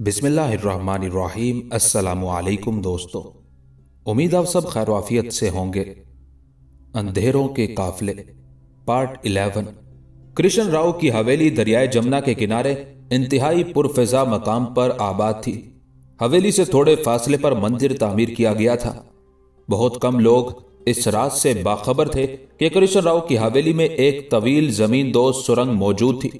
बिसमीम असलकुम दोस्तों उम्मीद आप सब खैरवाफियत से होंगे अंधेरों के काफले पार्ट 11 कृष्ण राव की हवेली दरियाए जमुना के किनारे इंतहाई पुरफिजा मकाम पर आबाद थी हवेली से थोड़े फासले पर मंदिर तामीर किया गया था बहुत कम लोग इस राज से बाखबर थे कि कृष्ण राव की हवेली में एक तवील जमीन दो सुरंग मौजूद थी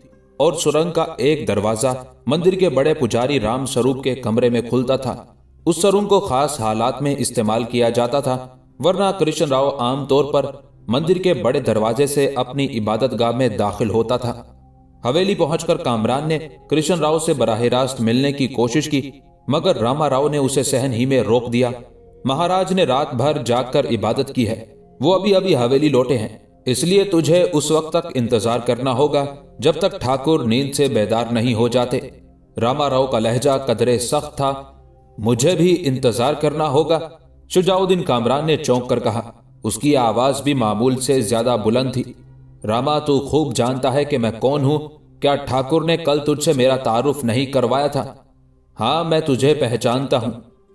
और सुरंग का एक दरवाजा मंदिर के बड़े पुजारी राम स्वरूप के कमरे में खुलता था उस सुरंग को खास हालात में इस्तेमाल किया जाता था वरना कृष्ण राव आमतौर पर मंदिर के बड़े दरवाजे से अपनी इबादत गाह में दाखिल होता था हवेली पहुंचकर कामरान ने कृष्ण राव से बराह रास्त मिलने की कोशिश की मगर रामा राव ने उसे सहन ही में रोक दिया महाराज ने रात भर जागकर इबादत की है वो अभी अभी हवेली लौटे हैं इसलिए तुझे उस वक्त तक इंतजार करना होगा जब तक ठाकुर नींद से बेदार नहीं हो जाते रामा राव का लहजा कदरे सख्त था मुझे भी इंतजार करना होगा शुजाउद्दीन कामरान ने चौंक कर कहा उसकी आवाज भी मामूल से ज्यादा बुलंद थी रामा तू खूब जानता है कि मैं कौन हूं क्या ठाकुर ने कल तुझसे मेरा तारुफ नहीं करवाया था हाँ मैं तुझे पहचानता हूं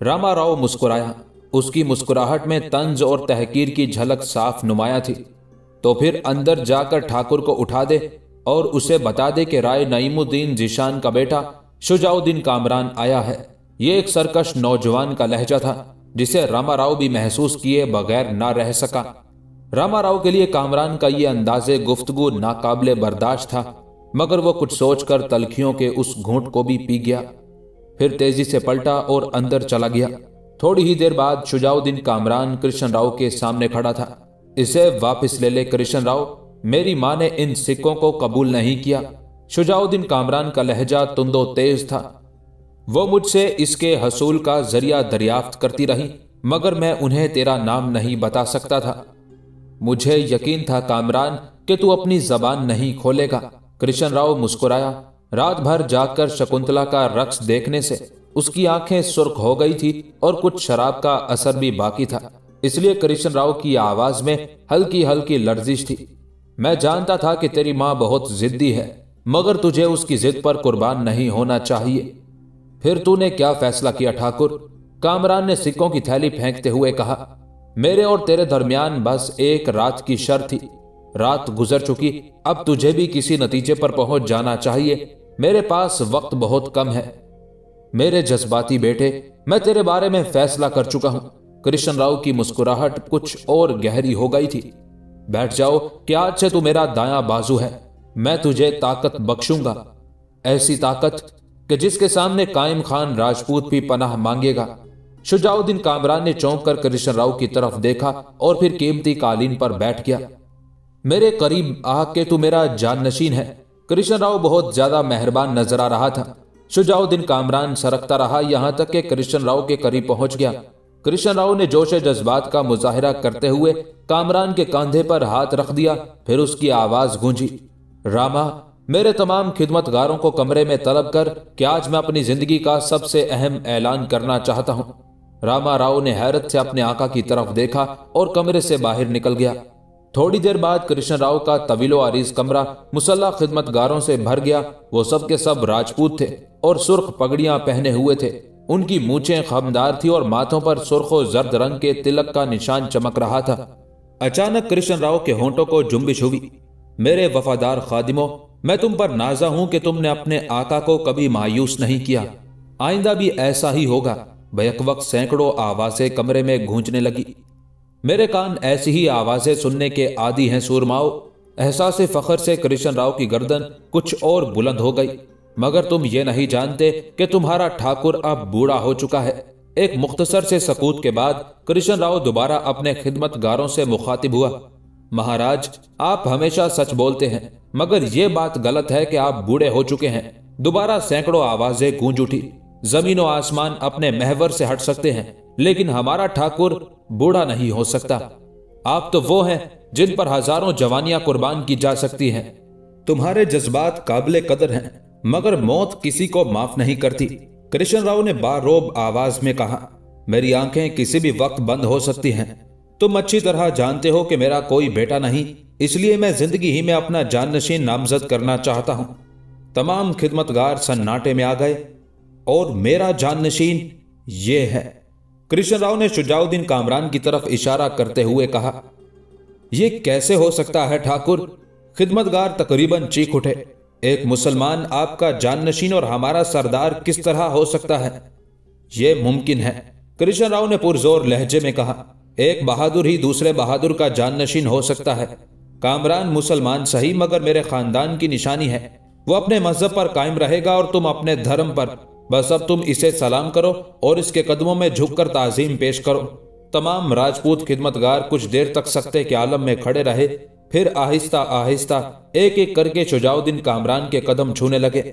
रामा राव मुस्कुराया उसकी मुस्कुराहट में तंज और तहकीर की झलक साफ नुमाया थी तो फिर अंदर जाकर ठाकुर को उठा दे और उसे बता दे कि राय नईमुद्दीन जिशान का बेटा शुजाउद्दीन कामरान आया है ये एक सरकश नौजवान का लहजा था जिसे रामा राव भी महसूस किए बगैर ना रह सका रामा राव के लिए कामरान का ये अंदाजे गुफ्तगु नाकाबले बर्दाश्त था मगर वो कुछ सोचकर तलखियों के उस घूंट को भी पी गया फिर तेजी से पलटा और अंदर चला गया थोड़ी ही देर बाद शुजाउद्दीन कामरान कृष्ण राव के सामने खड़ा था इसे वापस ले ले कृष्ण राव मेरी मां ने इन सिक्कों को कबूल नहीं किया शुजाउद्दीन कामरान का लहजा तुंदो तेज था वो मुझसे इसके हसूल का जरिया दरियाफ्त करती रही मगर मैं उन्हें तेरा नाम नहीं बता सकता था मुझे यकीन था कामरान कि तू अपनी जबान नहीं खोलेगा कृष्ण राव मुस्कुराया रात भर जाकर शकुंतला का रक्स देखने से उसकी आंखें सुर्ख हो गई थी और कुछ शराब का असर भी बाकी था इसलिए कृष्ण राव की आवाज में हल्की हल्की लर्जिश थी मैं जानता था कि तेरी माँ बहुत जिद्दी है मगर तुझे उसकी जिद पर कुर्बान नहीं होना चाहिए फिर तूने क्या फैसला किया ठाकुर कामरान ने सिक्कों की थैली फेंकते हुए कहा मेरे और तेरे दरमियान बस एक रात की शर्त थी रात गुजर चुकी अब तुझे भी किसी नतीजे पर पहुंच जाना चाहिए मेरे पास वक्त बहुत कम है मेरे जज्बाती बेटे मैं तेरे बारे में फैसला कर चुका हूं कृष्ण राव की मुस्कुराहट कुछ और गहरी हो गई थी बैठ जाओ क्या आज से तू मेरा दाया बाजू है मैं तुझे ताकत बख्शूंगा ऐसी ताकत कि जिसके सामने कायम खान राजपूत भी पनाह मांगेगा शुजाउद्दीन कामरान ने चौंक कर कृष्ण राव की तरफ देखा और फिर कीमती कालीन पर बैठ गया मेरे करीब आके तू मेरा नशीन है कृष्ण राव बहुत ज्यादा मेहरबान नजर आ रहा था शुजाउद्दीन कामरान सरकता रहा यहाँ तक के कृष्ण राव के करीब पहुंच गया कृष्ण राव ने जोश जज्बात का मुजाहरा करते हुए कामरान के कंधे पर हाथ रख दिया फिर उसकी आवाज गूंजी रामा मेरे तमाम खिदमतगारों को कमरे में तलब कर कि आज मैं अपनी जिंदगी का सबसे अहम ऐलान करना चाहता हूँ रामा राव ने हैरत से अपने आका की तरफ देखा और कमरे से बाहर निकल गया थोड़ी देर बाद कृष्ण राव का तवीलो आरीज कमरा मुसल्ला खिदमतगारों से भर गया वो सब के सब राजपूत थे और सुर्ख पगड़ियां पहने हुए थे उनकी मूछें खमदार थी और माथों पर सुर्ख जर्द रंग के तिलक का निशान चमक रहा था अचानक कृष्ण राव के होंटों को जुम्बिश हुई मेरे वफादार खादिमो मैं तुम पर नाजा हूं कि तुमने अपने आका को कभी मायूस नहीं किया आइंदा भी ऐसा ही होगा बैक वक्त सैकड़ों आवाजें कमरे में गूंजने लगी मेरे कान ऐसी ही आवाजें सुनने के आदि हैं सूरमाओ एहसास फखर से कृष्ण राव की गर्दन कुछ और बुलंद हो गई मगर तुम ये नहीं जानते कि तुम्हारा ठाकुर अब बूढ़ा हो चुका है एक मुख्तसर से सकूत के बाद कृष्ण राव दोबारा अपने खिदमतगारों से मुखातिब हुआ महाराज आप हमेशा सच बोलते हैं मगर ये बात गलत है कि आप बूढ़े हो चुके हैं दोबारा सैकड़ों आवाजें गूंज उठी जमीन और आसमान अपने महवर से हट सकते हैं लेकिन हमारा ठाकुर बूढ़ा नहीं हो सकता आप तो वो हैं जिन पर हजारों जवानियां कुर्बान की जा सकती हैं तुम्हारे जज्बात काबिल कदर हैं मगर मौत किसी को माफ नहीं करती कृष्ण राव ने बारोब आवाज में कहा मेरी आंखें किसी भी वक्त बंद हो सकती हैं तुम अच्छी तरह जानते हो कि मेरा कोई बेटा नहीं इसलिए मैं जिंदगी ही में अपना जाननशीन नामजद करना चाहता हूं तमाम खिदमतगार सन्नाटे में आ गए और मेरा जाननशीन ये है कृष्ण राव ने शुजाउद्दीन कामरान की तरफ इशारा करते हुए कहा यह कैसे हो सकता है ठाकुर खिदमतगार तकरीबन चीख उठे एक मुसलमान आपका जाननशीन और हमारा सरदार किस तरह हो सकता है यह मुमकिन है कृष्ण राव ने पुरजोर लहजे में कहा एक बहादुर ही दूसरे बहादुर का जाननशीन हो सकता है कामरान मुसलमान सही मगर मेरे खानदान की निशानी है वो अपने मजहब पर कायम रहेगा और तुम अपने धर्म पर बस अब तुम इसे सलाम करो और इसके कदमों में झुककर ताजीम पेश करो तमाम राजपूत खिदमतगार कुछ देर तक सख्ते के आलम में खड़े रहे फिर आहिस्ता आहिस्ता एक एक करके शुजाउद्दीन कामरान के कदम छूने लगे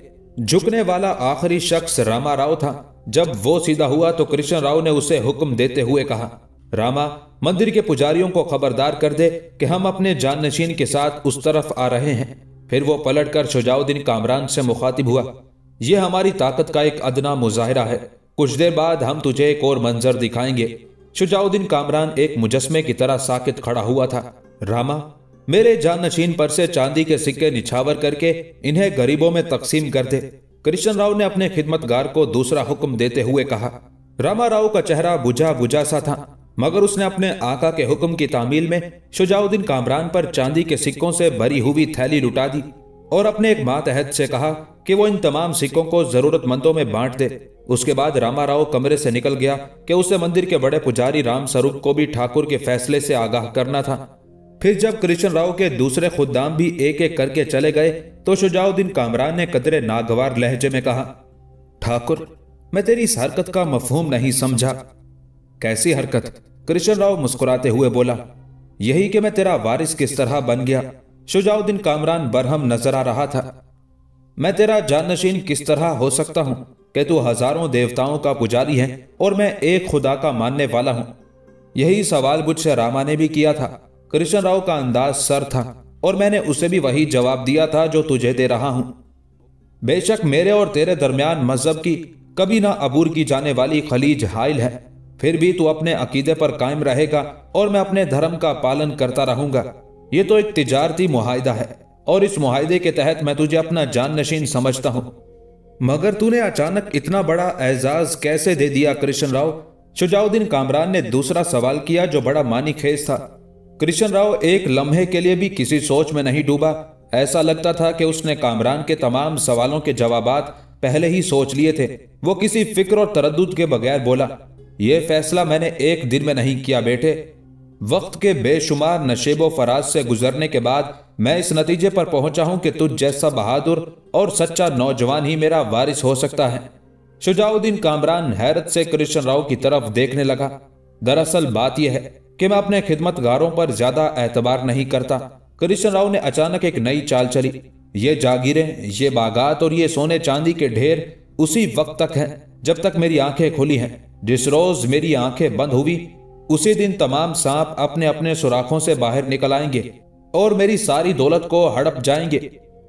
झुकने वाला आखिरी शख्स रामा राव था जब वो सीधा हुआ तो कृष्ण राव ने उसे हुक्म देते हुए कहा रामा मंदिर के पुजारियों को खबरदार कर दे कि हम अपने जान के साथ उस तरफ आ रहे हैं फिर वो पलटकर शुजाउद्दीन कामरान से मुखातिब हुआ यह हमारी ताकत का एक अदना मुजाहरा है कुछ देर बाद हम तुझे एक और मंजर दिखाएंगे शुजाउद्दीन कामरान एक मुजस्मे की तरह साकित खड़ा हुआ था रामा मेरे जानशीन पर से चांदी के सिक्के निछावर करके इन्हें गरीबों में तकसीम कर दे कृष्ण राव ने अपने खिदमतगार को दूसरा हुक्म देते हुए कहा रामा राव का चेहरा बुझा बुझा सा था मगर उसने अपने आका के हुक्म की तामील में शुजाउद्दीन कामरान पर चांदी के सिक्कों से भरी हुई थैली लुटा दी और अपने एक मातहत से कहा कि वो इन तमाम सिक्कों को जरूरतमंदों में बांट दे उसके बाद रामा राव कमरे से निकल गया कि उसे मंदिर के बड़े पुजारी राम स्वरूप को भी ठाकुर के फैसले से आगाह करना था फिर जब कृष्ण राव के दूसरे खुदाम भी एक एक करके चले गए तो शुजाउद्दीन कामरान ने कदरे नागवार लहजे में कहा ठाकुर मैं तेरी इस हरकत का मफहूम नहीं समझा कैसी हरकत कृष्ण राव मुस्कुराते हुए बोला यही कि मैं तेरा वारिस किस तरह बन गया शुजाउद्दीन कामरान बरहम नजर आ रहा था मैं तेरा जानशीन किस तरह हो सकता हूँ कि तू हजारों देवताओं का पुजारी है और मैं एक खुदा का मानने वाला हूँ यही सवाल मुझसे रामा ने भी किया था कृष्ण राव का अंदाज सर था और मैंने उसे भी वही जवाब दिया था जो तुझे दे रहा हूँ बेशक मेरे और तेरे दरमियान मजहब की कभी ना अबूर की जाने वाली खलीज हाइल है फिर भी तू अपने अकीदे पर कायम रहेगा और मैं अपने धर्म का पालन करता रहूंगा ये तो एक तिजारती मुहिदा है और इस मुहिदे के तहत मैं तुझे अपना जान नशीन समझता हूँ मगर तूने अचानक इतना बड़ा एजाज कैसे दे दिया कृष्ण राव शुजाउद्दीन कामरान ने दूसरा सवाल किया जो बड़ा मानी खेज था कृष्ण राव एक लम्हे के लिए भी किसी सोच में नहीं डूबा ऐसा लगता था कि उसने कामरान के तमाम सवालों के जवाब पहले ही सोच लिए थे वो किसी फिक्र और तरद के बगैर बोला ये फैसला मैंने एक दिन में नहीं किया बेटे वक्त के बेशुमार नशेब फराज से गुजरने के बाद मैं इस नतीजे पर पहुंचा हूं कि तुझ जैसा बहादुर और सच्चा नौजवान ही मेरा वारिस हो सकता है शुजाउद्दीन कामरान हैरत से कृष्ण राव की तरफ देखने लगा दरअसल बात यह है कि मैं अपने खिदमतगारों पर ज्यादा एतबार नहीं करता कृष्ण राव ने अचानक एक नई चाल चली ये जागीरें ये बागात और ये सोने चांदी के ढेर उसी वक्त तक हैं जब तक मेरी आंखें खुली हैं जिस रोज मेरी आंखें बंद हुई उसी दिन तमाम सांप अपने अपने सुराखों से बाहर निकल आएंगे और मेरी सारी दौलत को हड़प जाएंगे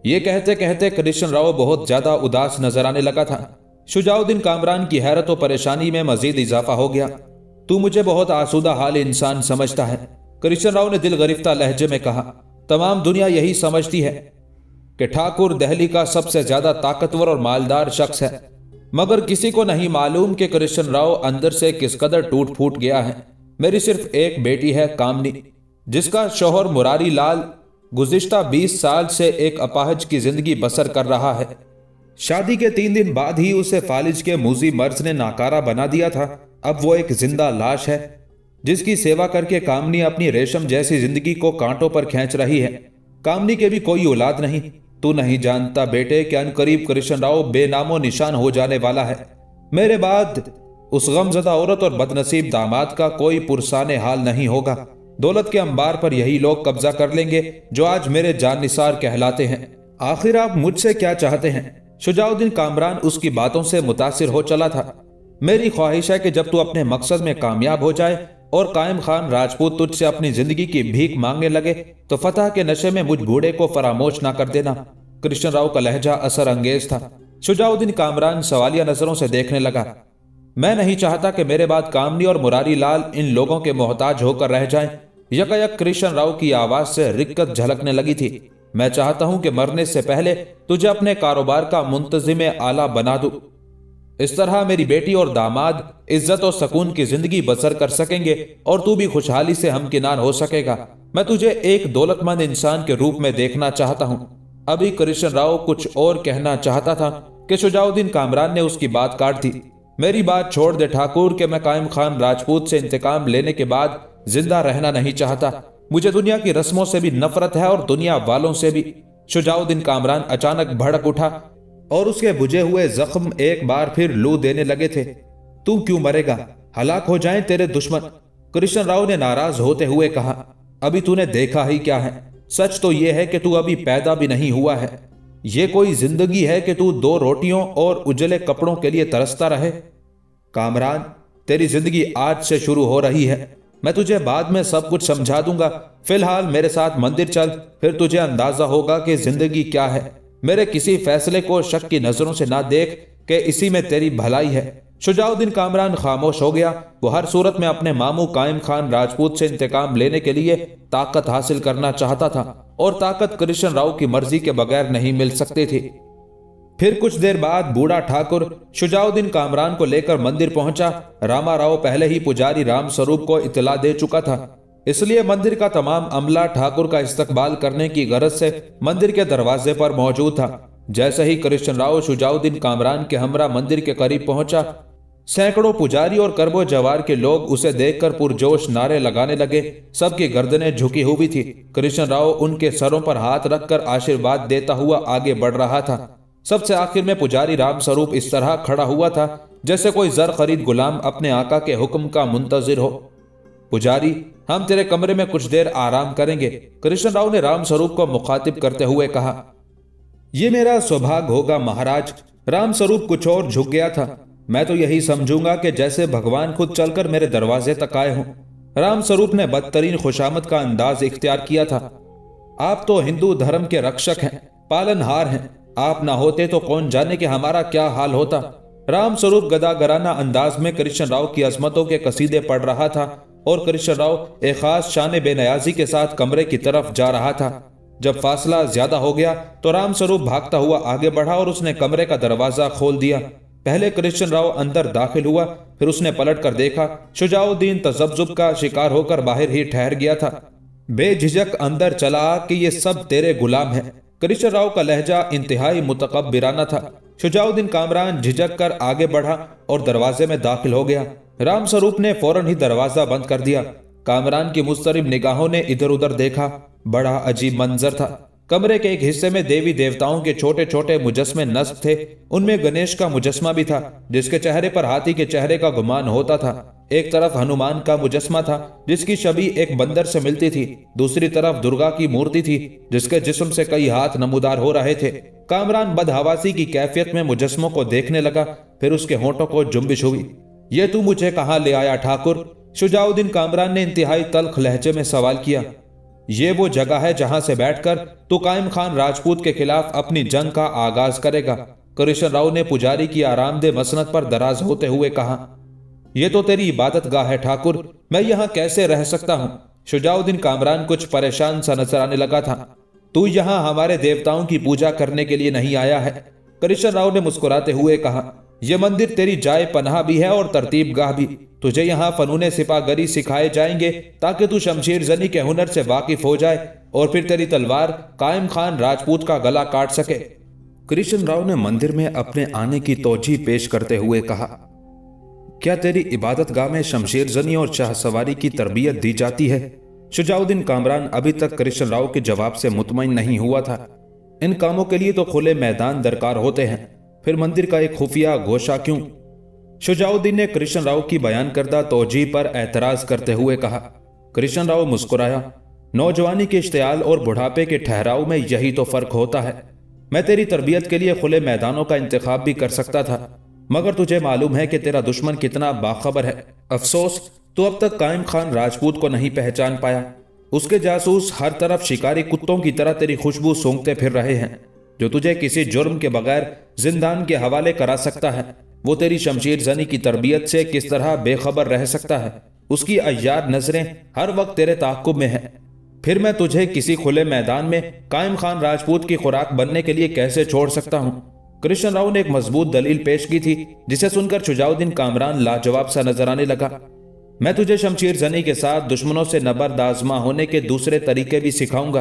ये कहते कहते कृष्ण राव बहुत ज्यादा उदास नजर आने लगा था शुजाउद्दीन कामरान की हैरत और परेशानी में मजीद इजाफा हो गया तू मुझे बहुत आसूदा हाल इंसान समझता है कृष्ण राव ने दिल गरिफ्ता लहजे में कहा तमाम दुनिया यही समझती है कि ठाकुर दहली का सबसे ज्यादा ताकतवर और मालदार शख्स है मगर किसी को नहीं मालूम कि कृष्ण राव अंदर से किस कदर टूट फूट गया है मेरी सिर्फ एक बेटी है कामनी जिसका शोहर मुरारी लाल गुजश्ता 20 साल से एक अपाहज की जिंदगी बसर कर रहा है शादी के तीन दिन बाद ही उसे फालिज के मूजी मर्ज ने नाकारा बना दिया था अब वो एक जिंदा लाश है जिसकी सेवा करके कामनी अपनी रेशम जैसी जिंदगी को कांटों पर खींच रही है कामनी के भी कोई औलाद नहीं तू नहीं जानता बेटे के अनकरीब कृष्ण राव बेनामो निशान हो जाने वाला है मेरे बाद उस गमजदा औरत और बदनसीब दामाद का कोई पुरसाने हाल नहीं होगा दौलत के अंबार पर यही लोग कब्जा कर लेंगे जो आज मेरे जान निसार कहलाते हैं आखिर आप मुझसे क्या चाहते हैं शुजाउद्दीन कामरान उसकी बातों से मुतासर हो चला था मेरी ख्वाहिश है कि जब तू अपने मकसद में कामयाब हो जाए और कायम खान राजपूत तुझसे अपनी जिंदगी की भीख मांगने लगे तो फतह के नशे में मुझ बूढ़े को फरामोश ना कर देना कृष्ण राव का लहजा असर अंगेज था शुजाउद्दीन कामरान सवालिया नजरों से देखने लगा मैं नहीं चाहता कि मेरे बाद कामनी और मुरारी लाल इन लोगों के मोहताज होकर रह जाएं। यकायक कृष्ण राव की आवाज से रिक्कत झलकने लगी थी मैं चाहता हूं कि मरने से पहले तुझे अपने कारोबार का मुंतजिम आला बना दू इस तरह मेरी बेटी और दामाद इज्जत और सुकून की जिंदगी बसर कर सकेंगे और तू भी खुशहाली से हमकिनार हो सकेगा मैं तुझे एक दौलतमंद इंसान के रूप में देखना चाहता हूँ अभी कृष्ण राव कुछ और कहना चाहता था कि शुजाउद्दीन कामरान ने उसकी बात काट दी मेरी बात छोड़ दे ठाकुर के मैं कायम खान राजपूत से इंतकाम लेने के बाद जिंदा रहना नहीं चाहता मुझे दुनिया की रस्मों से भी नफरत है और दुनिया वालों से भी शुजाउद्दीन कामरान अचानक भड़क उठा और उसके बुझे हुए जख्म एक बार फिर लू देने लगे थे तू क्यों मरेगा हलाक हो जाएं तेरे दुश्मन कृष्ण राव ने नाराज होते हुए कहा अभी तूने देखा ही क्या है सच तो यह है कि तू अभी पैदा भी नहीं हुआ है ये कोई जिंदगी है कि तू दो रोटियों और उजले कपड़ों के लिए तरसता रहे कामरान तेरी जिंदगी आज से शुरू हो रही है मैं तुझे बाद में सब कुछ समझा दूंगा फिलहाल मेरे साथ मंदिर चल फिर तुझे अंदाजा होगा कि जिंदगी क्या है मेरे किसी फैसले को शक की नजरों से ना देख के इसी में तेरी भलाई है शुजाउद्दीन कामरान खामोश हो गया वो हर सूरत में अपने मामू कायम खान राजपूत से इंतकाम लेने के लिए ताकत हासिल करना चाहता था और ताकत कृष्ण राव की मर्जी के बगैर नहीं मिल सकती थी फिर कुछ देर बाद बूढ़ा ठाकुर शुजाउद्दीन कामरान को लेकर मंदिर पहुंचा रामा राव पहले ही पुजारी राम स्वरूप को इतला दे चुका था इसलिए मंदिर का तमाम अमला ठाकुर का इस्तकबाल करने की गरज से मंदिर के दरवाजे पर मौजूद था जैसे ही कृष्ण राव शुजाउद्दीन कामरान के हमरा मंदिर के करीब पहुंचा सैकड़ों पुजारी और करबो जवार के लोग उसे देखकर पुरजोश नारे लगाने लगे सबकी गर्दनें झुकी हुई थी कृष्ण राव उनके सरों पर हाथ रखकर आशीर्वाद देता हुआ आगे बढ़ रहा था सबसे आखिर में पुजारी राम स्वरूप इस तरह खड़ा हुआ था जैसे कोई जर खरीद गुलाम अपने आका के हुक्म का मुंतजिर हो पुजारी हम तेरे कमरे में कुछ देर आराम करेंगे कृष्ण राव ने राम स्वरूप को मुखातिब करते हुए कहा यह मेरा सौभाग्य होगा महाराज राम स्वरूप कुछ और झुक गया था मैं तो यही समझूंगा कि जैसे भगवान खुद चलकर मेरे दरवाजे तक आए हों राम स्वरूप ने बदतरीन खुशामद का अंदाज इख्तियार किया था आप तो हिंदू धर्म के रक्षक हैं पालनहार हैं आप ना होते तो कौन जाने कि हमारा क्या हाल होता राम रामस्वरूप गदागराना अंदाज में कृष्ण राव की अजमतों के कसीदे पढ़ रहा था और कृष्ण राव एक खास शान बेनयाजी के साथ कमरे की तरफ जा रहा था जब फासला ज्यादा हो गया तो राम स्वरूप भागता हुआ आगे बढ़ा और उसने कमरे का दरवाजा खोल दिया पहले कृष्ण राव अंदर दाखिल हुआ फिर उसने पलट कर देखा शुजाउद्दीन तजब्जुब का शिकार होकर बाहर ही ठहर गया था बेझिझक अंदर चला कि ये सब तेरे गुलाम हैं करिश्मा राव का लहजा इंतहाई मुतकबिराना था शुजाउद्दीन कामरान झिझक कर आगे बढ़ा और दरवाजे में दाखिल हो गया राम स्वरूप ने फौरन ही दरवाजा बंद कर दिया कामरान की मुस्तरिब निगाहों ने इधर उधर देखा बड़ा अजीब मंजर था कमरे के एक हिस्से में देवी देवताओं के छोटे छोटे मुजस्मे नस्ब थे उनमें गणेश का मुजस्मा भी था जिसके चेहरे पर हाथी के चेहरे का गुमान होता था एक तरफ हनुमान का मुजस्मा था जिसकी छवि एक बंदर से मिलती थी दूसरी तरफ दुर्गा की मूर्ति थी जिसके जिस्म से कई हाथ नमूदार हो रहे थे कामरान बदहवासी की कैफियत में मुजस्मों को देखने लगा फिर उसके होठो को जुम्बिश हुई ये तू मुझे कहाँ ले आया ठाकुर शुजाउद्दीन कामरान ने इंतहाई तलख लहजे में सवाल किया ये वो जगह है जहां से बैठकर तुकायम खान राजपूत के खिलाफ अपनी जंग का आगाज करेगा कृष्ण राव ने पुजारी की आरामदेह मसनत पर दराज होते हुए कहा यह तो तेरी इबादत गाह है ठाकुर मैं यहाँ कैसे रह सकता हूँ शुजाउद्दीन कामरान कुछ परेशान सा नजर आने लगा था तू यहाँ हमारे देवताओं की पूजा करने के लिए नहीं आया है कृष्ण राव ने मुस्कुराते हुए कहा ये मंदिर तेरी जाय पनाह भी है और तरतीब गाह भी तुझे यहाँ फनून सिपागरी सिखाए जाएंगे ताकि तू शमशीर जनी के हुनर से वाकिफ हो जाए और फिर तेरी तलवार कायम खान राजपूत का गला काट सके कृष्ण राव ने मंदिर में अपने आने की तोजी पेश करते हुए कहा क्या तेरी इबादत गाह में शमशेर जनी और शाह सवारी की तरबियत दी जाती है शुजाउद्दीन कामरान अभी तक कृष्ण राव के जवाब से मुतमिन नहीं हुआ था इन कामों के लिए तो खुले मैदान दरकार होते हैं फिर मंदिर का एक खुफिया घोषा क्यों शुजाउद्दीन ने कृष्ण राव की बयान करदा तोजी पर एतराज करते हुए कहा कृष्ण राव मुस्कुराया नौजवानी के इश्तेल और बुढ़ापे के ठहराव में यही तो फर्क होता है मैं तेरी तरबियत के लिए खुले मैदानों का इंतखब भी कर सकता था मगर तुझे मालूम है कि तेरा दुश्मन कितना बाखबर है अफसोस तो अब तक कायम खान राजपूत को नहीं पहचान पाया उसके जासूस हर तरफ शिकारी कुत्तों की तरह तेरी खुशबू सूंघते फिर रहे हैं जो तुझे किसी जुर्म के बगैर जिंदान के हवाले करा सकता है वो तेरी शमशीर जनी की तरबियत से किस तरह बेखबर रह सकता है उसकी अयार नजरें हर वक्त तेरे ताकुब में है फिर मैं तुझे किसी खुले मैदान में कायम खान राजपूत की खुराक बनने के लिए कैसे छोड़ सकता हूँ कृष्ण राव ने एक मजबूत दलील पेश की थी जिसे सुनकर शुजाउद्दीन कामरान लाजवाब सा नजर आने लगा मैं तुझे शमशीर जनी के साथ दुश्मनों से नबर दाजमा होने के दूसरे तरीके भी सिखाऊंगा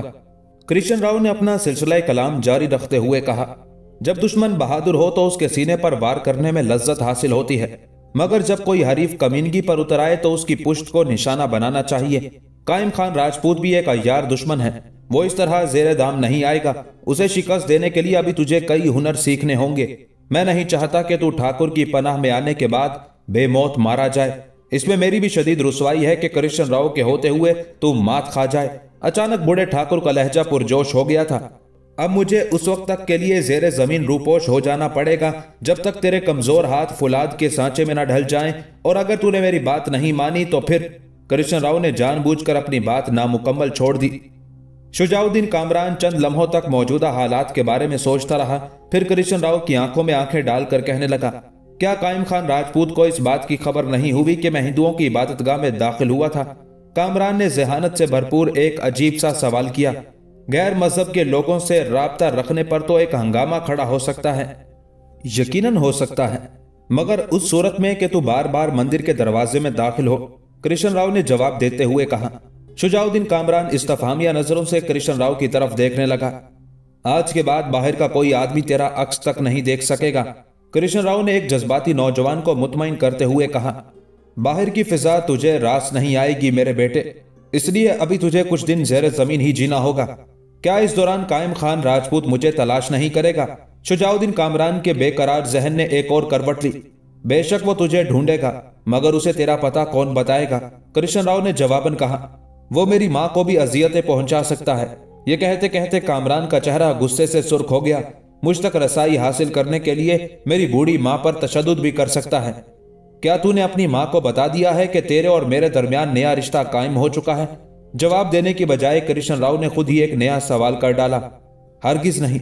कृष्ण राव ने अपना सिलसिला कलाम जारी रखते हुए कहा जब दुश्मन बहादुर हो तो उसके सीने पर वार करने में लज्जत हासिल होती है मगर जब कोई हरीफ कमीनगी पर उतर आए तो उसकी पुष्ट को निशाना बनाना चाहिए कायम खान राजपूत भी एक अयार दुश्मन है वो इस तरह जेर दाम नहीं आएगा उसे शिकस्त देने के लिए अभी तुझे कई हुनर सीखने होंगे मैं नहीं चाहता कि तू ठाकुर की पनाह में आने के बाद बेमौत मारा जाए इसमें मेरी भी शदीद रसवाई है कि कृष्ण राव के होते हुए तू मात खा जाए अचानक बूढ़े ठाकुर का लहजा पुरजोश हो गया था अब मुझे उस वक्त तक के लिए जेर जमीन रूपोश हो जाना पड़ेगा जब तक तेरे कमजोर हाथ फुलाद के सांचे में ना ढल जाएं और अगर तूने मेरी बात नहीं मानी तो फिर कृष्ण राव ने जानबूझकर अपनी बात नामुकम्मल छोड़ दी शुजाउद्दीन कामरान चंद लम्हों तक मौजूदा हालात के बारे में सोचता रहा फिर कृष्ण राव की आंखों में आंखें डालकर कहने लगा क्या कायम खान राजपूत को इस बात की खबर नहीं हुई कि मैं हिंदुओं की इबादतगाह में दाखिल हुआ था कामरान ने जहानत से भरपूर एक अजीब सा सवाल किया गैर मजहब के लोगों से रबता रखने पर तो एक हंगामा खड़ा हो सकता है यकीनन हो सकता है मगर उस सूरत में कि तू बार बार मंदिर के दरवाजे में दाखिल हो कृष्ण राव ने जवाब देते हुए कहा शुजाउद्दीन कामरान इस्तफामिया नजरों से कृष्ण राव की तरफ देखने लगा आज के बाद बाहर का कोई आदमी तेरा अक्स तक नहीं देख सकेगा कृष्ण राव ने एक जज्बाती नौजवान को मुतमिन करते हुए कहा बाहर की फिजा तुझे रास नहीं आएगी मेरे बेटे इसलिए अभी तुझे कुछ दिन जेर जमीन ही जीना होगा क्या इस दौरान कायम खान राजपूत मुझे तलाश नहीं करेगा शुजाउद्दीन कामरान के बेकरार जहन ने एक और करवट ली बेशक वो तुझे ढूंढेगा मगर उसे तेरा पता कौन बताएगा कृष्ण राव ने जवाबन कहा वो मेरी माँ को भी अजियतें पहुंचा सकता है ये कहते कहते कामरान का चेहरा गुस्से से सुर्ख हो गया मुझ तक रसाई हासिल करने के लिए मेरी बूढ़ी माँ पर तशद भी कर सकता है क्या तूने अपनी माँ को बता दिया है कि तेरे और मेरे दरमियान नया रिश्ता कायम हो चुका है जवाब देने की बजाय कृष्ण राव ने खुद ही एक नया सवाल कर डाला हरगिज नहीं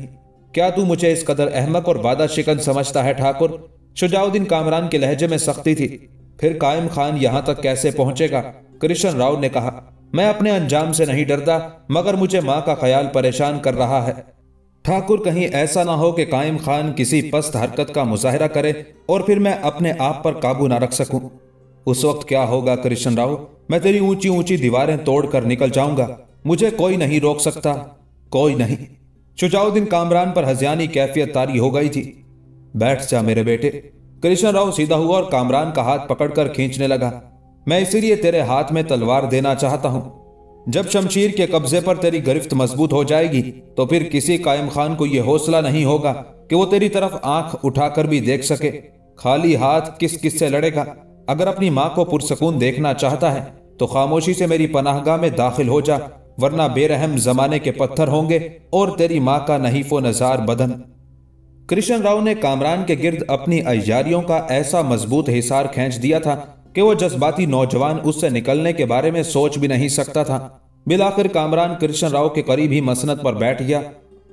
क्या तू मुझे इस कदर अहमक और वादा शिकन समझता है ठाकुर शुजाउद्दीन कामरान के लहजे में सख्ती थी फिर कायम खान यहाँ तक कैसे पहुंचेगा कृष्ण राव ने कहा मैं अपने अंजाम से नहीं डरता मगर मुझे माँ का ख्याल परेशान कर रहा है ठाकुर कहीं ऐसा ना हो कि कायम खान किसी पस्त हरकत का मुजाहरा करे और फिर मैं अपने आप पर काबू ना रख सकूं। उस वक्त क्या होगा कृष्ण राव मैं तेरी ऊंची ऊंची दीवारें तोड़कर निकल जाऊंगा मुझे कोई नहीं रोक सकता कोई नहीं शुजाउद्दीन कामरान पर हजियानी कैफियत तारी हो गई थी बैठ जा मेरे बेटे कृष्ण राव सीधा हुआ और कामरान का हाथ पकड़कर खींचने लगा मैं इसीलिए तेरे हाथ में तलवार देना चाहता हूं जब शमशीर के कब्जे पर तेरी गिरफ्त मजबूत हो जाएगी तो फिर किसी कायम खान को यह हौसला नहीं होगा कि वो तेरी तरफ आंख उठाकर भी देख सके खाली हाथ किस किस से लड़ेगा अगर अपनी माँ को पुरसकून देखना चाहता है तो खामोशी से मेरी पनाहगाह में दाखिल हो जा वरना बेरहम जमाने के पत्थर होंगे और तेरी माँ का नहीफो नजार बदन कृष्ण राव ने कामरान के गिर्द अपनी अयारियों का ऐसा मजबूत हिसार खींच दिया था कि वो जज्बाती नौजवान उससे निकलने के बारे में सोच भी नहीं सकता था मिलाकर कामरान कृष्ण राव के करीब ही मसनत पर बैठ गया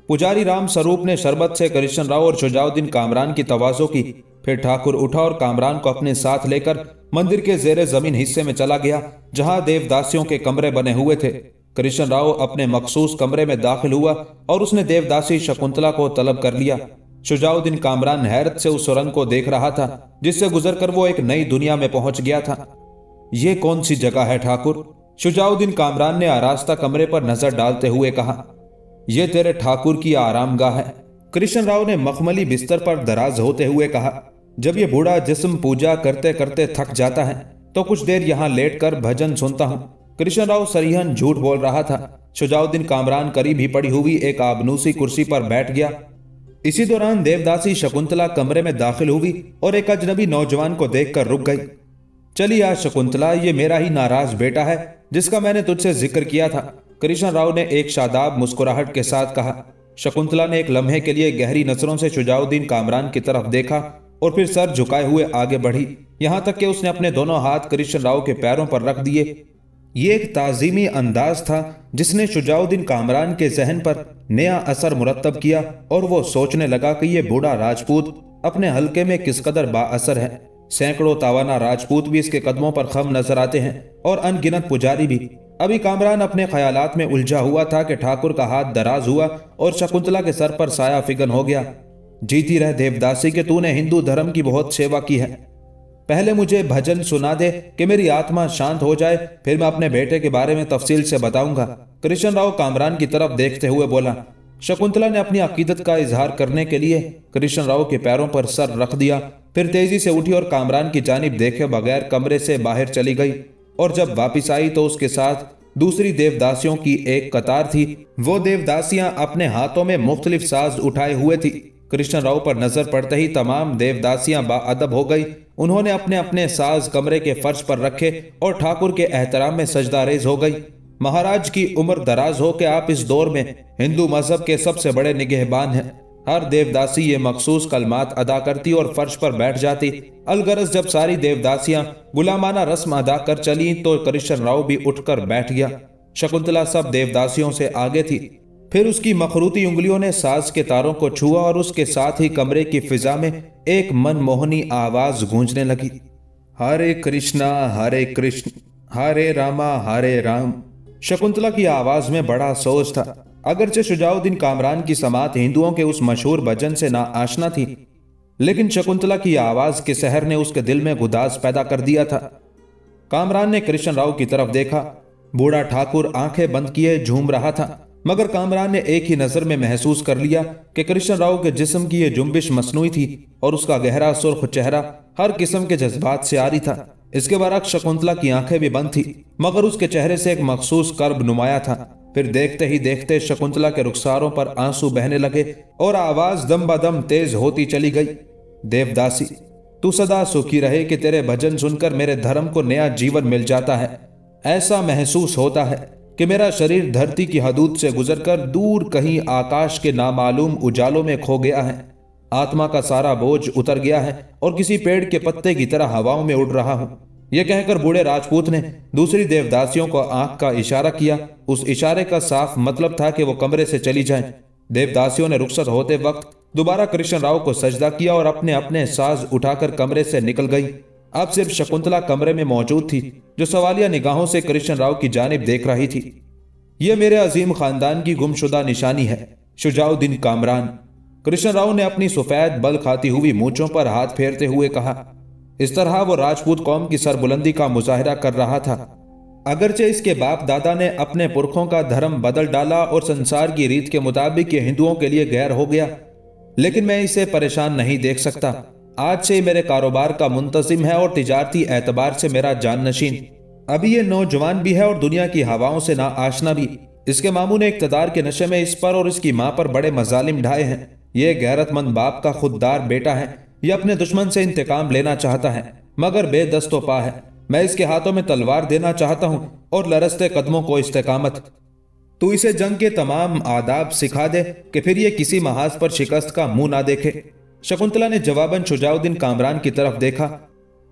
पुजारी राम स्वरूप ने शरबत से कृष्ण राव और शुजाउद्दीन कामरान की तवाजो की फिर ठाकुर उठा और कामरान को अपने साथ लेकर मंदिर के जेर जमीन हिस्से में चला गया जहां देवदासियों के कमरे बने हुए थे कृष्ण राव अपने मखसूस कमरे में दाखिल हुआ और उसने देवदासी शकुंतला को तलब कर लिया शुजाउद्दीन कामरान हैरत से उस सुरंग को देख रहा था जिससे गुजरकर वो एक नई दुनिया में पहुंच गया था यह कौन सी जगह है ठाकुर शुजाउद्दीन कामरान ने आरास्ता कमरे पर नजर डालते हुए कहा यह तेरे ठाकुर की आरामगाह है कृष्ण राव ने मखमली बिस्तर पर दराज होते हुए कहा जब ये बूढ़ा जिस्म पूजा करते करते थक जाता है तो कुछ देर यहाँ लेट कर भजन सुनता हूँ कृष्ण राव सरिहन झूठ बोल रहा था शुजाउद्दीन कामरान करीब ही पड़ी हुई एक आबनूसी कुर्सी पर बैठ गया इसी दौरान देवदासी शकुंतला कमरे में दाखिल हुई और एक अजनबी नौजवान को देखकर रुक गई चली आज शकुंतला ये मेरा ही नाराज बेटा है जिसका मैंने तुझसे जिक्र किया था कृष्ण राव ने एक शादाब मुस्कुराहट के साथ कहा शकुंतला ने एक लम्हे के लिए गहरी नजरों से शुजाउद्दीन कामरान की तरफ देखा और फिर सर झुकाए हुए आगे बढ़ी यहाँ तक कि उसने अपने दोनों हाथ कृष्ण राव के पैरों पर रख दिए ये एक ताज़ीमी अंदाज था जिसने शुजाउद्दीन कामरान के जहन पर नया असर मुरतब किया और वो सोचने लगा कि ये बूढ़ा राजपूत अपने हल्के में किस कदर बाअसर है सैकड़ों तावाना राजपूत भी इसके कदमों पर खम नजर आते हैं और अनगिनत पुजारी भी अभी कामरान अपने ख्यालात में उलझा हुआ था कि ठाकुर का हाथ दराज हुआ और शकुंतला के सर पर साया फिगन हो गया जीती रह देवदासी के तूने हिंदू धर्म की बहुत सेवा की है पहले मुझे भजन सुना दे कि मेरी आत्मा शांत हो जाए फिर मैं अपने बेटे के बारे में तफसील से बताऊंगा कृष्ण राव कामरान की तरफ देखते हुए बोला शकुंतला ने अपनी अकीदत का इजहार करने के लिए कृष्ण राव के पैरों पर सर रख दिया फिर तेजी से उठी और कामरान की जानब देखे बगैर कमरे से बाहर चली गई और जब वापिस आई तो उसके साथ दूसरी देवदासियों की एक कतार थी वो देवदासियां अपने हाथों में मुख्तलिफ साज उठाए हुए थी कृष्ण राव पर नजर पड़ते ही तमाम देवदासियां बाअदब हो गई उन्होंने अपने अपने साज कमरे के फर्श पर रखे और ठाकुर के एहतराम में सजदारेज हो गई महाराज की उम्र दराज हो के आप इस दौर में हिंदू मजहब के सबसे बड़े निगहबान हैं हर देवदासी ये मखसूस कलमात अदा करती और फर्श पर बैठ जाती अलगरस जब सारी देवदासियां गुलामाना रस्म अदा कर चली तो कृष्ण राव भी उठकर बैठ गया शकुंतला सब देवदासियों से आगे थी फिर उसकी मखरूती उंगलियों ने सास के तारों को छुआ और उसके साथ ही कमरे की फिजा में एक मनमोहनी आवाज गूंजने लगी हरे कृष्णा हरे कृष्ण हरे रामा हरे राम शकुंतला की आवाज में बड़ा सोच था अगरचे शुजाउद्दीन कामरान की समात हिंदुओं के उस मशहूर भजन से ना आशना थी लेकिन शकुंतला की आवाज के शहर ने उसके दिल में गुदास पैदा कर दिया था कामरान ने कृष्ण राव की तरफ देखा बूढ़ा ठाकुर आंखें बंद किए झूम रहा था मगर कामरान ने एक ही नज़र में महसूस कर लिया कि कृष्ण राव के जिस्म की यह जुम्बिश मसनू थी और उसका गहरा सुर्ख चेहरा हर किस्म के जज्बात से आ रही था इसके बरक्स शकुंतला की आंखें भी बंद थी मगर उसके चेहरे से एक मखसूस कर्ब नुमाया था फिर देखते ही देखते शकुंतला के रुखसारों पर आंसू बहने लगे और आवाज दम बदम तेज होती चली गई देवदासी तू सदा सुखी रहे कि तेरे भजन सुनकर मेरे धर्म को नया जीवन मिल जाता है ऐसा महसूस होता है कि मेरा शरीर धरती की हदूद से गुजरकर दूर कहीं आकाश के नामालूम उजालों में खो गया है आत्मा का सारा बोझ उतर गया है और किसी पेड़ के पत्ते की तरह हवाओं में उड़ रहा हूं यह कहकर बूढ़े राजपूत ने दूसरी देवदासियों को आंख का इशारा किया उस इशारे का साफ मतलब था कि वो कमरे से चली जाएं। देवदासियों ने रुखसत होते वक्त दोबारा कृष्ण राव को सजदा किया और अपने अपने साज उठाकर कमरे से निकल गई अब सिर्फ शकुंतला कमरे में मौजूद थी जो सवालिया निगाहों से कृष्ण राव की जानब देख रही थी यह मेरे अजीम खानदान की गुमशुदा निशानी है शुजाउद्दीन कामरान कृष्ण राव ने अपनी सफेद बल खाती हुई मूछों पर हाथ फेरते हुए कहा इस तरह वो राजपूत कौम की सरबुलंदी का मुजाहरा कर रहा था अगरचे इसके बाप दादा ने अपने पुरखों का धर्म बदल डाला और संसार की रीत के मुताबिक ये हिंदुओं के लिए गैर हो गया लेकिन मैं इसे परेशान नहीं देख सकता आज से ही मेरे कारोबार का मुंतजिम है और तजारती एतबार से मेरा जान नशीन अभी ये नौजवान भी है और दुनिया की हवाओं से ना आशना भी इसके मामू ने इकतदार के नशे में इस पर और इसकी माँ पर बड़े मजालिम ढाए हैं ये गैरतमंद बाप का खुददार बेटा है ये अपने दुश्मन से इंतकाम लेना चाहता है मगर बेदस्तो पा है मैं इसके हाथों में तलवार देना चाहता हूँ और लरसते कदमों को इस्तेकामत तू इसे जंग के तमाम आदाब सिखा दे कि फिर ये किसी महाज पर शिकस्त का मुंह ना देखे शकुंतला ने जवाबन शुजाउद्दीन कामरान की तरफ देखा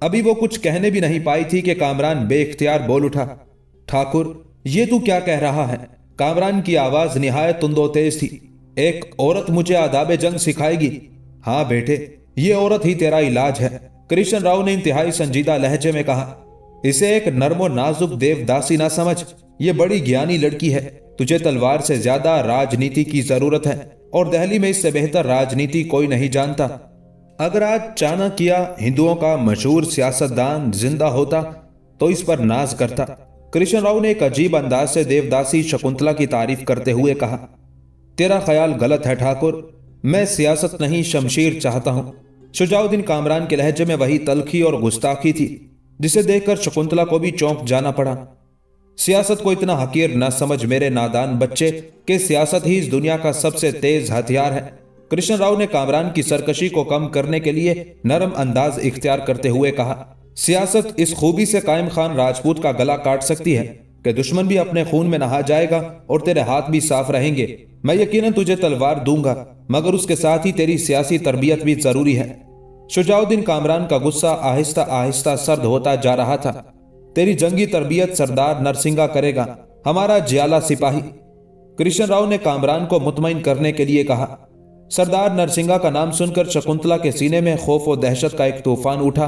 अभी वो कुछ कहने भी नहीं पाई थी कि कामरान बेख्तियार बोल उठा ठाकुर ये तू क्या कह रहा है कामरान की आवाज निहायत तुंदो तेज थी एक औरत मुझे आदाब जंग सिखाएगी हाँ बेटे ये औरत ही तेरा इलाज है कृष्ण राव ने इंतहाई संजीदा लहजे में कहा इसे एक नर्मो नाजुक देवदासी ना समझ ये बड़ी ज्ञानी लड़की है तुझे तलवार से ज्यादा राजनीति की जरूरत है और दहली में इससे बेहतर राजनीति कोई नहीं जानता अगर आज चाणक्य हिंदुओं का मशहूर सियासतदान जिंदा होता तो इस पर नाज करता कृष्ण राव ने एक अजीब अंदाज से देवदासी शकुंतला की तारीफ करते हुए कहा तेरा ख्याल गलत है ठाकुर मैं सियासत नहीं शमशीर चाहता हूँ शुजाउद्दीन कामरान के लहजे में वही तलखी और गुस्ताखी थी जिसे देखकर शकुंतला को भी चौंक जाना पड़ा सियासत को इतना हकीर न समझ मेरे नादान बच्चे कि सियासत ही इस दुनिया का सबसे तेज हथियार है कृष्ण राव ने कामरान की सरकशी को कम करने के लिए नरम अंदाज इख्तियार करते हुए कहा सियासत इस खूबी से कायम खान राजपूत का गला काट सकती है कि दुश्मन भी अपने खून में नहा जाएगा और तेरे हाथ भी साफ रहेंगे मैं यकीनन तुझे तलवार दूंगा मगर उसके साथ ही तेरी सियासी तरबियत भी जरूरी है शुजाउद्दीन कामरान का गुस्सा आहिस्ता आहिस्ता सर्द होता जा रहा था तेरी जंगी तरबियत सरदार नरसिंगा करेगा हमारा जियाला सिपाही कृष्ण राव ने कामरान को मुतमिन करने के लिए कहा सरदार नरसिंगा का नाम सुनकर शकुंतला के सीने में खौफ और दहशत का एक तूफान उठा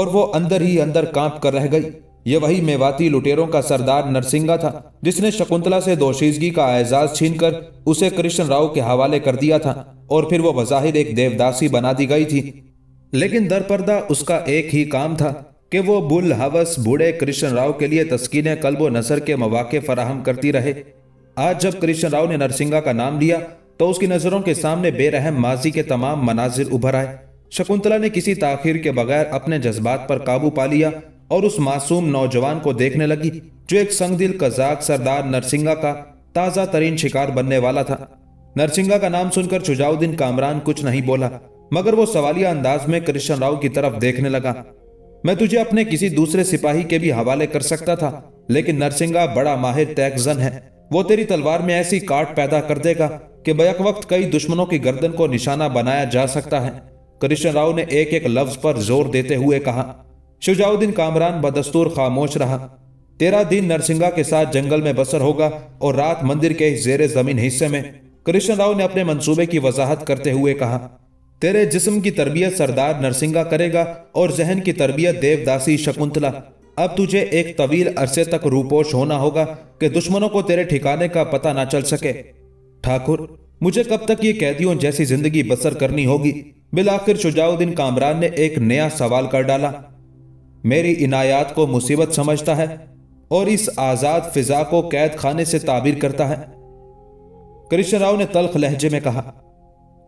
और वो अंदर ही अंदर कांप कर रह गई ये वही मेवाती लुटेरों का सरदार नरसिंगा था जिसने शकुंतला से दोषीजगी का एजाज छीनकर उसे कृष्ण राव के हवाले कर दिया था और फिर वो बज़ाहिर एक देवदासी बना दी गई थी लेकिन दरपर्दा उसका एक ही काम था कि वो बुल हवस बूढ़े कृष्ण राव के लिए तस्किन कल्ब नसर के मौाक़े फराहम करती रहे आज जब कृष्ण राव ने नरसिंगा का नाम लिया तो उसकी नज़रों के सामने बेरहम माजी के तमाम मनाजिर उभर आए शकुंतला ने किसी तखिर के बगैर अपने जज्बात पर काबू पा लिया और उस मासूम नौजवान को देखने लगी जो एक संगदिल कजाक सरदार नरसिंगा का ताज़ा तरीन शिकार बनने वाला था नरसिंगा का नाम सुनकर चुजाउद्दीन कामरान कुछ नहीं बोला मगर वो सवालिया अंदाज में कृष्ण राव की तरफ देखने लगा मैं तुझे अपने किसी दूसरे सिपाही के भी हवाले कर सकता था लेकिन नरसिंगा बड़ा माहिर टैक्सन है वो तेरी तलवार में ऐसी काट पैदा कर देगा कि बैक वक्त कई दुश्मनों की गर्दन को निशाना बनाया जा सकता है कृष्ण राव ने एक एक लफ्ज पर जोर देते हुए कहा शुजाउद्दीन कामरान बदस्तूर खामोश रहा तेरा दिन नरसिंगा के साथ जंगल में बसर होगा और रात मंदिर के जेर जमीन हिस्से में कृष्ण राव ने अपने मंसूबे की वजाहत करते हुए कहा तेरे जिस्म की तरबियत सरदार नरसिंगा करेगा और जहन की तरबियत देवदासी शकुंतला अब तुझे एक तवील अरसे तक रूपोश होना होगा कि दुश्मनों को तेरे ठिकाने का पता ना चल सके ठाकुर मुझे कब तक ये कैदियों जैसी जिंदगी बसर करनी होगी बिलाखिर शुजाउद्दीन कामरान ने एक नया सवाल कर डाला मेरी इनायात को मुसीबत समझता है और इस आज़ाद फिजा को कैद खाने से ताबीर करता है कृष्ण राव ने तलख लहजे में कहा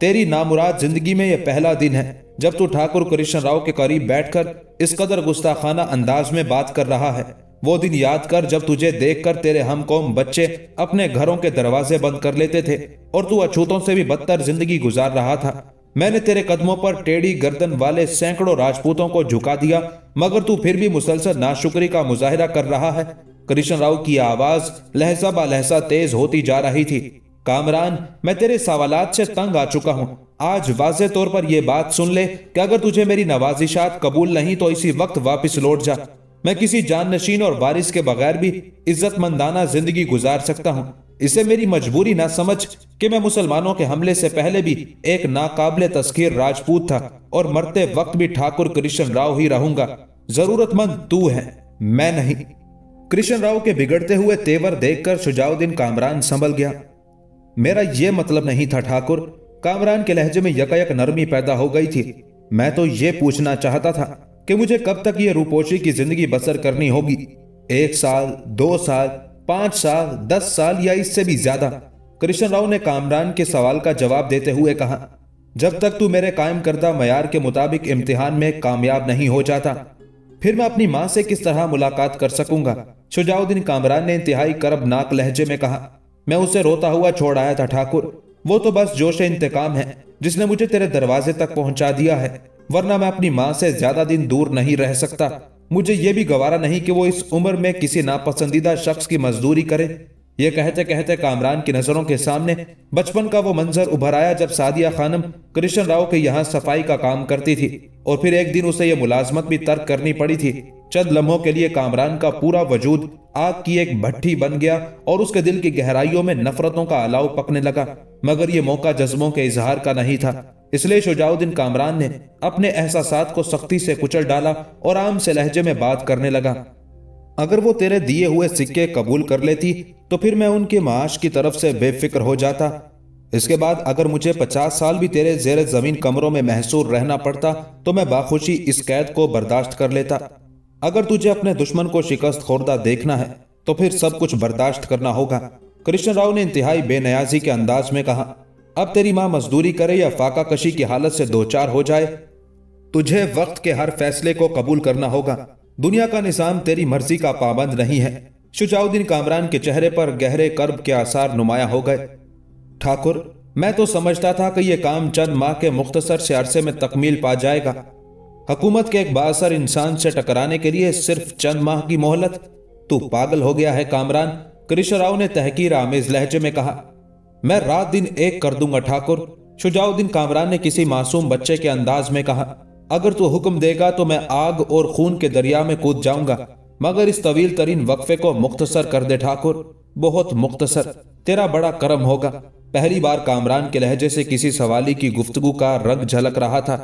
तेरी नामुराद जिंदगी में यह पहला दिन है जब तू ठाकुर कृष्ण राव के करीब बैठकर इस कदर गुस्ताखाना अंदाज में बात कर रहा है वो दिन याद कर जब तुझे देखकर तेरे हम कौम बच्चे अपने घरों के दरवाजे बंद कर लेते थे और तू अछूतों से भी बदतर जिंदगी गुजार रहा था मैंने तेरे कदमों पर टेढ़ी गर्दन वाले सैकड़ों राजपूतों को झुका दिया मगर तू फिर भी मुसलसल नाशुक्री का मुजाहरा कर रहा है कृष्ण राव की आवाज लहसा बा लहसा तेज होती जा रही थी कामरान मैं तेरे सवाल से तंग आ चुका हूँ आज वाज तौर पर यह बात सुन ले कि अगर तुझे मेरी नवाजिशात कबूल नहीं तो इसी वक्त वापस लौट जा मैं किसी जान नशीन और वारिस के बगैर भी इज्जतमंदाना जिंदगी गुजार सकता हूँ इसे मेरी मजबूरी ना समझ कि मैं मुसलमानों के हमले से पहले भी एक नाकाबले तस्खीर राजपूत था और मरते वक्त भी ठाकुर कृष्ण राव ही रहूंगा जरूरतमंद तू है मैं नहीं कृष्ण राव के बिगड़ते हुए तेवर देखकर सुजाउद्दीन कामरान संभल गया मेरा ये मतलब नहीं था ठाकुर कामरान के लहजे में यकायक नरमी पैदा हो गई थी मैं तो ये पूछना चाहता था कि मुझे कब तक ये रूपोशी की जिंदगी बसर करनी होगी एक साल दो साल पांच साल दस साल या इससे भी ज्यादा कृष्ण राव ने कामरान के सवाल का जवाब देते हुए कहा जब तक तू मेरे कायम करदा मैार के मुताबिक इम्तिहान में कामयाब नहीं हो जाता फिर मैं अपनी माँ से किस तरह मुलाकात कर सकूंगा शुजाउद्दीन कामरान ने इंतहाई करब नाक लहजे में कहा मैं उसे रोता हुआ छोड़ आया था ठाकुर वो तो बस जोश इंतकाम है जिसने मुझे तेरे दरवाजे तक पहुंचा दिया है वरना मैं अपनी माँ से ज्यादा दिन दूर नहीं रह सकता मुझे ये भी गवारा नहीं कि वो इस उम्र में किसी नापसंदीदा शख्स की मजदूरी करे ये कहते कहते कामरान की नज़रों के सामने बचपन का वो मंजर उभर आया जब सादिया खानम कृष्ण राव के यहाँ सफाई का काम करती थी और फिर एक दिन उसे ये मुलाजमत भी तर्क करनी पड़ी थी चंद लम्हों के लिए कामरान का पूरा वजूद आग की एक भट्टी बन गया और उसके दिल की गहराइयों में नफरतों का अलाव पकने लगा मगर ये मौका जज्बों के इजहार का नहीं था इसलिए शुजाउद्दीन कामरान ने अपने एहसास को सख्ती से कुचल डाला और आम से लहजे में बात करने लगा अगर वो तेरे दिए हुए सिक्के कबूल कर लेती तो फिर मैं उनके माश की तरफ से बेफिक्र हो जाता इसके बाद अगर मुझे पचास साल भी तेरे जेर जमीन कमरों में महसूर रहना पड़ता तो मैं बाखुशी इस कैद को बर्दाश्त कर लेता अगर तुझे अपने दुश्मन को शिकस्त खोरदा देखना है तो फिर सब कुछ बर्दाश्त करना होगा कृष्ण राव ने इंतहाई बेनयाजी के अंदाज में कहा अब तेरी माँ मजदूरी करे या फाका कशी की हालत से दो चार हो जाए तुझे वक्त के हर फैसले को कबूल करना होगा दुनिया का निजाम तेरी मर्जी का पाबंद नहीं है शुजाउद्दीन कामरान के चेहरे पर गहरे कर्ब के आसार नुमाया हो गए ठाकुर मैं तो समझता था कि यह काम चंद माह के मुख्तसर से अरसे में तकमील पा जाएगा हकूमत के एक बासर इंसान से टकराने के लिए सिर्फ चंद माह की मोहलत तू पागल हो गया है कामरान कृष्ण राव ने तहकीर आमेज लहजे में कहा मैं रात दिन एक कर दूंगा ठाकुर शुजाउद्दीन कामरान ने किसी मासूम बच्चे के अंदाज में कहा अगर तू हुक्म देगा तो मैं आग और खून के दरिया में कूद जाऊंगा मगर इस तवील तरीन वक्फे को मुख्तसर कर दे ठाकुर बहुत मुख्तसर तेरा बड़ा करम होगा पहली बार कामरान के लहजे से किसी सवाली की गुफ्तगु का रंग झलक रहा था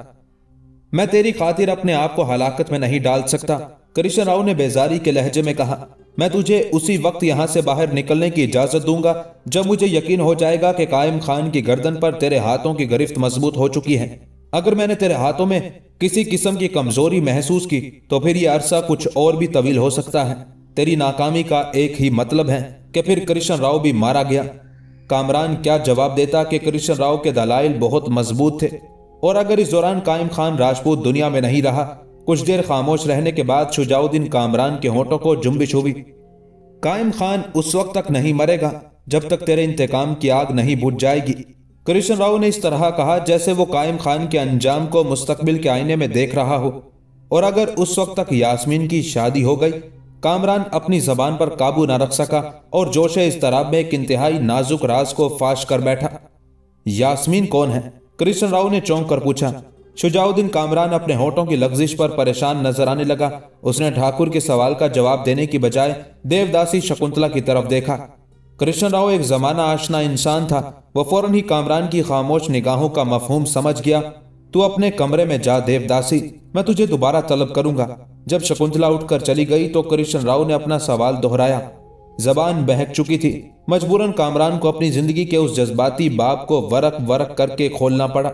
मैं तेरी खातिर अपने आप को हलाकत में नहीं डाल सकता कृष्ण राव ने बेजारी के लहजे में कहा मैं तुझे उसी वक्त यहाँ से बाहर निकलने की इजाजत दूंगा जब मुझे यकीन हो जाएगा कि कायम खान की गर्दन पर तेरे हाथों की गिरफ्त मजबूत हो चुकी है अगर मैंने तेरे हाथों में किसी किस्म की कमजोरी महसूस की तो फिर यह अरसा कुछ और भी तवील हो सकता है तेरी नाकामी का एक ही मतलब है कि फिर कृष्ण राव भी मारा गया कामरान क्या जवाब देता कि कृष्ण राव के दलाइल बहुत मजबूत थे और अगर इस दौरान कायम खान राजपूत दुनिया में नहीं रहा कुछ देर खामोश रहने के बाद शुजाउद्दीन कामरान के होठों को जुम्बिश हुई कायम खान उस वक्त तक नहीं मरेगा जब तक तेरे इंतकाम की आग नहीं बुझ जाएगी कृष्ण राव ने इस तरह कहा जैसे वो कायम खान के अंजाम को मुस्तकबिल के आईने में देख रहा हो और अगर उस वक्त तक यासमीन की शादी हो गई कामरान अपनी जबान पर काबू न रख सका और जोश इस तराब में एक इंतहाई नाजुक राज को फाश कर बैठा यासमीन कौन है कृष्ण राव ने चौंक कर पूछा शुजाउद्दीन कामरान अपने होठों की लग्जिश पर परेशान नजर आने लगा उसने ठाकुर के सवाल का जवाब देने की बजाय देवदासी शकुंतला की तरफ देखा कृष्ण राव एक जमाना आशना इंसान था वह फौरन ही कामरान की खामोश निगाहों का मफहूम समझ गया तू अपने कमरे में जा देवदासी मैं तुझे दोबारा तलब करूंगा जब शकुंतला उठकर चली गई तो कृष्ण राव ने अपना सवाल दोहराया जबान बहक चुकी थी मजबूरन कामरान को अपनी जिंदगी के उस जज्बाती बाप को वरक वरक करके खोलना पड़ा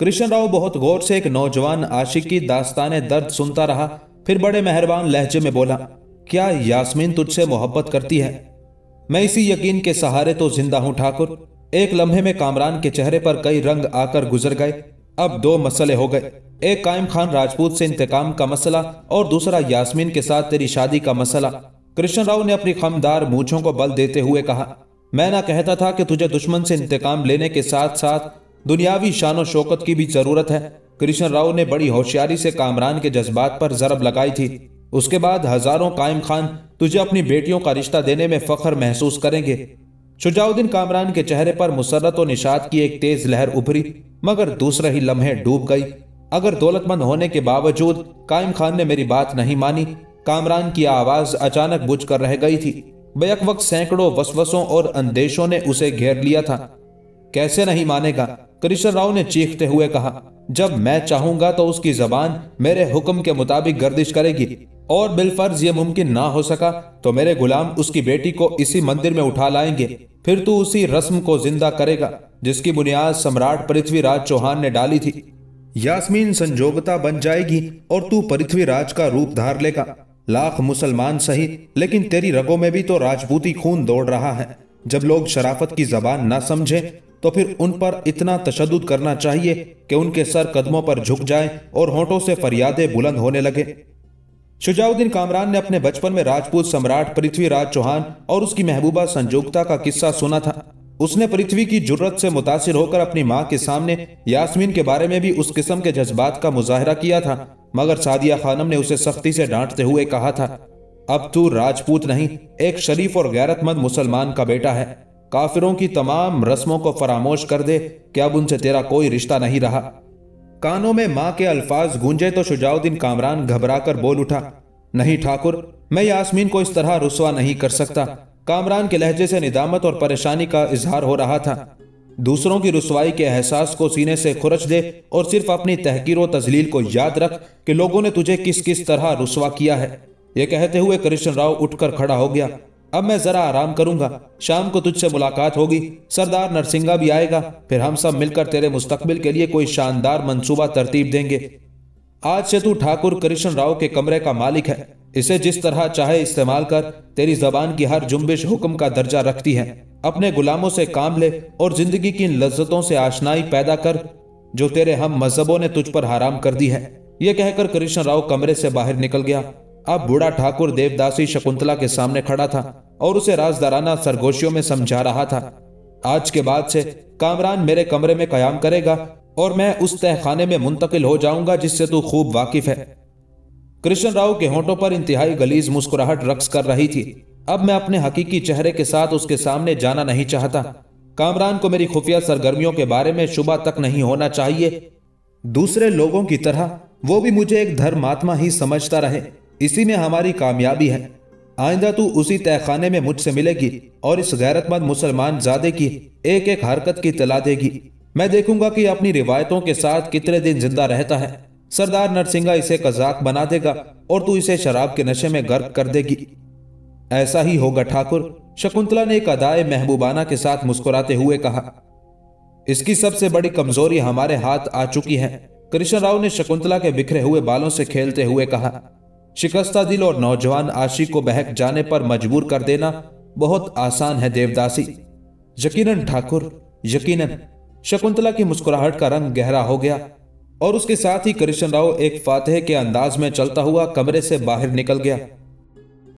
कृष्ण राव बहुत गौर से एक नौजवान आशिक की दास्तान दर्द सुनता रहा फिर बड़े मेहरबान लहजे में बोला क्या यास्मीन तुझसे मोहब्बत करती है मैं इसी यकीन के सहारे तो जिंदा हूं ठाकुर एक लम्हे में कामरान के चेहरे पर कई रंग आकर गुजर गए अब दो मसले हो गए एक कायम खान राजपूत से इंतकाम का मसला और दूसरा यास्मीन के साथ तेरी शादी का मसला कृष्ण राव ने अपनी खमदार मूछों को बल देते हुए कहा मैं ना कहता था कि तुझे दुश्मन से इंतकाम लेने के साथ साथ दुनियावी शान शौकत की भी जरूरत है कृष्ण राव ने बड़ी होशियारी से कामरान के जज्बात पर जरब लगाई थी उसके बाद हजारों कायम खान तुझे अपनी बेटियों का रिश्ता देने में फख्र महसूस करेंगे शुजाउद्दीन कामरान के चेहरे पर मुसरत और निषाद की एक तेज लहर उभरी मगर दूसरे ही लम्हे डूब गई अगर दौलतमंद होने के बावजूद कायम खान ने मेरी बात नहीं मानी कामरान की आवाज अचानक बुझ कर रह गई थी बेक वक्त सैकड़ों वसवसों और अंदेशों ने उसे घेर लिया था कैसे नहीं मानेगा कृष्ण राव ने चीखते हुए कहा जब मैं चाहूंगा तो उसकी जबान मेरे हुक्म के मुताबिक गर्दिश करेगी और बिलफर्ज ये मुमकिन ना हो सका तो मेरे गुलाम उसकी बेटी को इसी मंदिर में उठा लाएंगे फिर तू उसी रस्म को जिंदा करेगा जिसकी बुनियाद सम्राट पृथ्वीराज चौहान ने डाली थी यास्मीन संजोगता बन जाएगी और तू पृथ्वीराज का रूप धार लेगा लाख मुसलमान सही लेकिन तेरी रगों में भी तो राजपूती खून दौड़ रहा है जब लोग शराफत की जबान ना समझे तो फिर उन पर इतना तशद करना चाहिए कि उनके सर कदमों पर झुक जाए और होठों से फरियादें बुलंद होने लगे शुजाउद्दीन कामरान ने अपने बचपन में राजपूत सम्राट पृथ्वीराज चौहान और उसकी महबूबा संजोगता का किस्सा सुना था उसने पृथ्वी की जरूरत से मुतासर होकर अपनी माँ के सामने यास्मीन के बारे में भी उस किस्म के जज्बात का मुजाहरा किया था मगर सादिया खानम ने उसे सख्ती से डांटते हुए कहा था अब तू राजपूत नहीं एक शरीफ और गैरतमंद मुसलमान का बेटा है काफिरों की तमाम रस्मों को फरामोश कर दे कि अब उनसे तेरा कोई रिश्ता नहीं रहा कानों में माँ के अल्फाज गूंजे तो शुजाउद्दीन कामरान घबराकर बोल उठा नहीं ठाकुर मैं यास्मीन को इस तरह रुसवा नहीं कर सकता कामरान के लहजे से निदामत और परेशानी का इजहार हो रहा था दूसरों की रसवाई के एहसास को सीने से खुरच दे और सिर्फ अपनी तहकीर व तजलील को याद रख कि लोगों ने तुझे किस किस तरह रसवा किया है ये कहते हुए कृष्ण राव उठकर खड़ा हो गया अब मैं जरा आराम करूंगा शाम को तुझसे मुलाकात होगी सरदार नरसिंगा भी आएगा फिर हम सब मिलकर तेरे मुस्तकबिल के लिए कोई शानदार मंसूबा तरतीब देंगे आज से तू ठाकुर कृष्ण राव के कमरे का मालिक है इसे जिस तरह चाहे इस्तेमाल कर तेरी जबान की हर जुम्बिश हुक्म का दर्जा रखती है अपने गुलामों से काम ले और जिंदगी की इन लज्जतों से आशनाई पैदा कर जो तेरे हम मजहबों ने तुझ पर हराम कर दी है ये कहकर कृष्ण राव कमरे से बाहर निकल गया अब बूढ़ा ठाकुर देवदासी शकुंतला के सामने खड़ा था और उसे राजदाराना सरगोशियों में समझा रहा था आज के बाद से कामरान मेरे कमरे में कयाम करेगा और मैं उस तहखाने में मुंतकिल हो जाऊंगा जिससे तू खूब वाकिफ है कृष्ण राव के होंठों पर इंतहाई गलीज मुस्कुराहट रक्स कर रही थी अब मैं अपने हकीकी चेहरे के साथ उसके सामने जाना नहीं चाहता कामरान को मेरी खुफिया सरगर्मियों के बारे में शुबा तक नहीं होना चाहिए दूसरे लोगों की तरह वो भी मुझे एक धर्मात्मा ही समझता रहे इसी में हमारी कामयाबी है आइंदा तू उसी तहखाने में मुझसे मिलेगी और इस गैरतमंद मुसलमान जादे की एक एक हरकत की तला देगी मैं देखूंगा कि अपनी रिवायतों के साथ कितने दिन जिंदा रहता है सरदार नरसिंह इसे कजाक बना देगा और तू इसे शराब के नशे में गर्क कर देगी ऐसा ही होगा ठाकुर शकुंतला ने एक अदाए महबूबाना के साथ मुस्कुराते हुए कहा इसकी सबसे बड़ी कमजोरी हमारे हाथ आ चुकी है कृष्ण राव ने शकुंतला के बिखरे हुए बालों से खेलते हुए कहा शिकस्ता दिल और नौजवान आशिक को बहक जाने पर मजबूर कर देना बहुत आसान है देवदासी यकीनन ठाकुर यकीनन शकुंतला की मुस्कुराहट का रंग गहरा हो गया और उसके साथ ही कृष्ण राव एक फातेह के अंदाज में चलता हुआ कमरे से बाहर निकल गया